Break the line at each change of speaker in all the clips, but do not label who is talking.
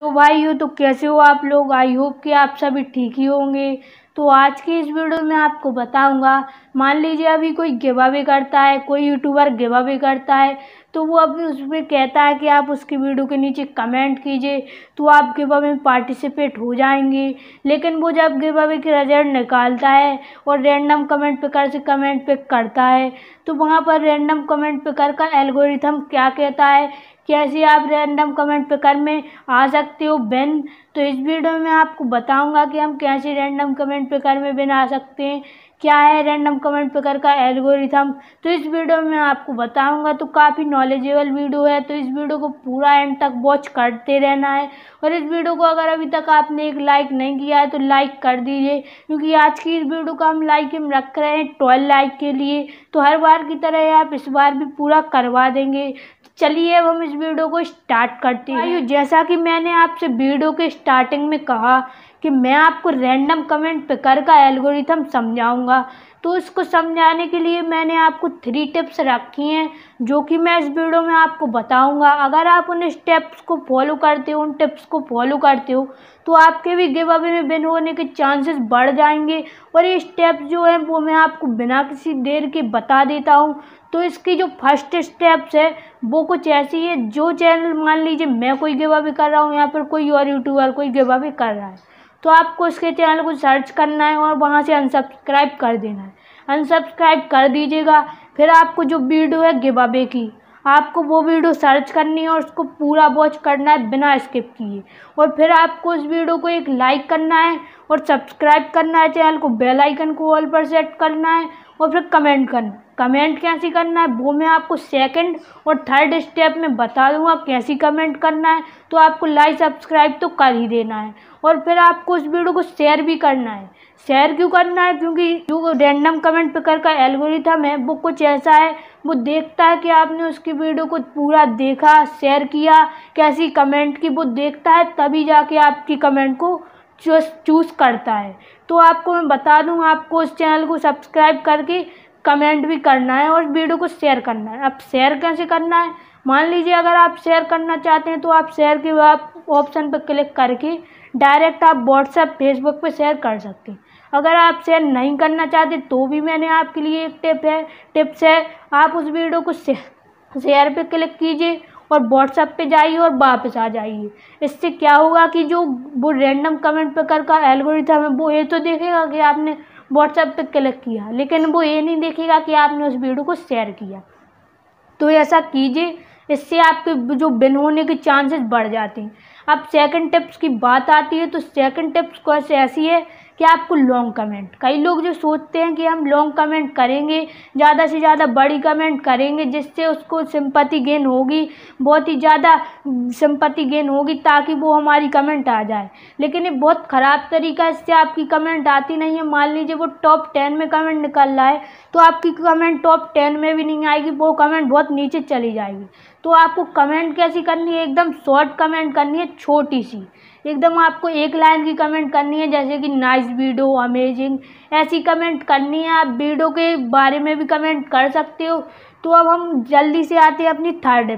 तो भाई यू तो कैसे हो आप लोग आई होप कि आप सभी ठीक ही होंगे तो आज की इस वीडियो में आपको बताऊंगा मान लीजिए अभी कोई भी करता है कोई यूट्यूबर भी करता है तो वो अभी उस पर कहता है कि आप उसकी वीडियो के नीचे कमेंट कीजिए तो आप गिवावे में पार्टिसिपेट हो जाएंगे लेकिन वो जब गिवावे के रिजल्ट निकालता है और रैंडम कमेंट पे कर से कमेंट पिक करता है तो वहाँ पर रैंडम कमेंट कर का एल्गोरिथम क्या कहता है कैसे आप रैंडम कमेंट पे कर में आ सकते हो बेन तो इस वीडियो में आपको बताऊंगा कि हम कैसे रैंडम कमेंट पे कर में बिन आ सकते हैं क्या है रैंडम कमेंट पे कर का एल्गोरिथम तो इस वीडियो में आपको बताऊंगा तो काफ़ी नॉलेजेबल वीडियो है तो इस वीडियो को पूरा एंड तक वॉच करते रहना है और इस वीडियो को अगर अभी तक आपने एक लाइक नहीं किया है तो लाइक कर दीजिए क्योंकि आज की इस वीडियो का हम लाइक हम रख रहे हैं ट्वेल्व लाइक के लिए तो हर बार की तरह आप इस बार भी पूरा करवा देंगे चलिए अब हम इस वीडियो को स्टार्ट करते हैं जैसा कि मैंने आपसे वीडियो के स्टार्टिंग में कहा कि मैं आपको रैंडम कमेंट पिकर का एल्गोरिथम समझाऊंगा तो इसको समझाने के लिए मैंने आपको थ्री टिप्स रखी हैं जो कि मैं इस वीडियो में आपको बताऊंगा अगर आप उन स्टेप्स को फॉलो करते हो उन टिप्स को फॉलो करते हो तो आपके भी गिव अवे में बिन होने के चांसेस बढ़ जाएंगे और ये स्टेप्स जो है वो मैं आपको बिना किसी देर के बता देता हूँ तो इसकी जो फर्स्ट स्टेप्स है वो कुछ ऐसी है जो चैनल मान लीजिए मैं कोई गिव अवे कर रहा हूँ यहाँ पर कोई और यूट्यूबर कोई गिव अवे कर रहा है तो आपको इसके चैनल को सर्च करना है और वहाँ से अनसब्सक्राइब कर देना है अनसब्सक्राइब कर दीजिएगा फिर आपको जो वीडियो है गिबाबे की आपको वो वीडियो सर्च करनी है और उसको पूरा वॉच करना है बिना स्किप किए और फिर आपको उस वीडियो को एक लाइक करना है और सब्सक्राइब करना है चैनल को बेल आइकन को ऑल पर सेट करना है और फिर कमेंट करना कमेंट कैसे करना है वो मैं आपको सेकंड और थर्ड स्टेप में बता दूंगा कैसे कमेंट करना है तो आपको लाइक सब्सक्राइब तो कर ही देना है और फिर आपको उस वीडियो को शेयर भी करना है शेयर क्यों करना है क्योंकि जो रैंडम कमेंट पिकर का एल्गोरिथम है वो कुछ ऐसा है वो देखता है कि आपने उसकी वीडियो को पूरा देखा शेयर किया कैसी कमेंट की वो देखता है तभी जाके आपकी कमेंट को चूज़ करता है तो आपको मैं बता दूँ आपको उस चैनल को सब्सक्राइब करके कमेंट भी करना है और वीडियो को शेयर करना है अब शेयर कैसे करना है मान लीजिए अगर आप शेयर करना चाहते हैं तो आप शेयर के ऑप्शन पर क्लिक करके डायरेक्ट आप व्हाट्सएप फेसबुक पर शेयर कर सकते हैं अगर आप शेयर नहीं करना चाहते तो भी मैंने आपके लिए एक टिप है टिप्स है आप उस वीडियो को शेयर पर क्लिक कीजिए और व्हाट्सएप पे जाइए और वापस आ जाइए इससे क्या होगा कि जो वो रैंडम कमेंट कर का एल्गोरिथम है वो ये तो देखेगा कि आपने व्हाट्सएप पे क्लिक किया लेकिन वो ये नहीं देखेगा कि आपने उस वीडियो को शेयर किया तो ऐसा कीजिए इससे आपके जो बिन होने के चांसेस बढ़ जाते हैं अब सेकंड टिप्स की बात आती है तो सेकंड टिप्स कैसे ऐसी है कि आपको लॉन्ग कमेंट कई लोग जो सोचते हैं कि हम लॉन्ग कमेंट करेंगे ज़्यादा से ज़्यादा बड़ी कमेंट करेंगे जिससे उसको सिंपति गेन होगी बहुत ही ज़्यादा सिंपति गेन होगी ताकि वो हमारी कमेंट आ जाए लेकिन ये बहुत ख़राब तरीका इससे आपकी कमेंट आती नहीं है मान लीजिए वो टॉप टेन में कमेंट निकल रहा है तो आपकी कमेंट टॉप टेन में भी नहीं आएगी वो कमेंट बहुत नीचे चली जाएगी तो आपको कमेंट कैसी करनी है एकदम शॉर्ट कमेंट करनी है छोटी सी एकदम आपको एक लाइन की कमेंट करनी है जैसे कि नाइस वीडियो अमेजिंग ऐसी कमेंट करनी है आप वीडियो के बारे में भी कमेंट कर सकते हो तो अब हम जल्दी से आते हैं अपनी थर्ड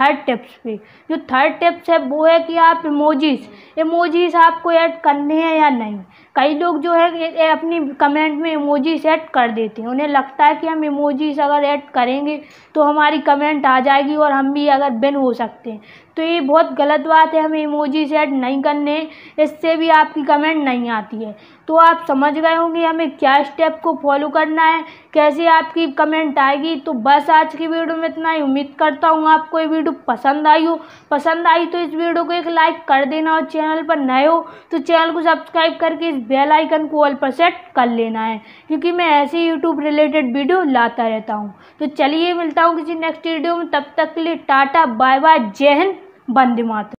थर्ड टिप्स पे जो थर्ड टिप्स है वो है कि आप इमोजीज इमोजीज आपको ऐड करने हैं या नहीं कई लोग जो है अपनी कमेंट में इमोजीज ऐड कर देते हैं उन्हें लगता है कि हम इमोजीज अगर ऐड करेंगे तो हमारी कमेंट आ जाएगी और हम भी अगर बिन हो सकते हैं तो ये बहुत गलत बात है हमें इमोजी सेट नहीं करने इससे भी आपकी कमेंट नहीं आती है तो आप समझ गए होंगे हमें क्या स्टेप को फॉलो करना है कैसे आपकी कमेंट आएगी तो बस आज की वीडियो में इतना ही उम्मीद करता हूँ आपको ये वीडियो पसंद आई हो पसंद आई तो इस वीडियो को एक लाइक कर देना और चैनल पर नए हो तो चैनल को सब्सक्राइब करके इस बेल आइकन को ऑल पर सेट कर लेना है क्योंकि मैं ऐसे यूट्यूब रिलेटेड वीडियो लाता रहता हूँ तो चलिए मिलता हूँ किसी नेक्स्ट वीडियो में तब तक के लिए टाटा बाय बाय जय हिंद वंदे मात्र